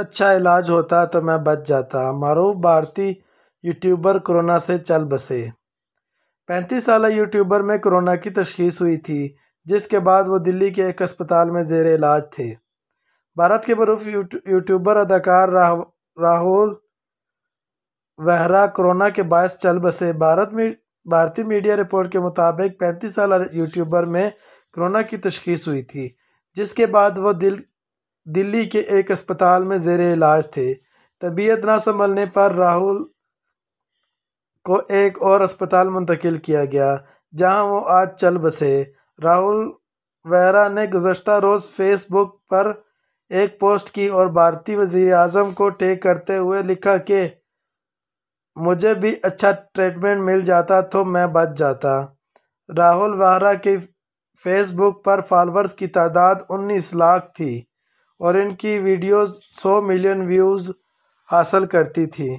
अच्छा इलाज होता तो मैं बच जाता मरूफ भारतीय यूट्यूबर कोरोना से चल बसे पैंतीस साल यूट्यूबर में कोरोना की तशखीस हुई थी जिसके बाद वो दिल्ली के एक अस्पताल में जेर इलाज थे भारत के मरूफ यूट्यूबर अदाकार राह, राहुल वहरा कोरोना के बायस चल बसे भारत में भारतीय मीडिया रिपोर्ट के मुताबिक पैंतीस साल यूट्यूबर में कोरोना की तशखीस हुई थी जिसके बाद वो दिल दिल्ली के एक अस्पताल में जेर इलाज थे तबीयत ना संभलने पर राहुल को एक और अस्पताल मुंतकिल किया गया जहां वो आज चल बसे राहुल वहरा ने गुजशत रोज़ फेसबुक पर एक पोस्ट की और भारतीय वजीर अजम को टेक करते हुए लिखा कि मुझे भी अच्छा ट्रीटमेंट मिल जाता तो मैं बच जाता राहुल वाहरा की फेसबुक पर फॉलोअर्स की तादाद उन्नीस लाख थी और इनकी वीडियोस 100 मिलियन व्यूज़ हासिल करती थी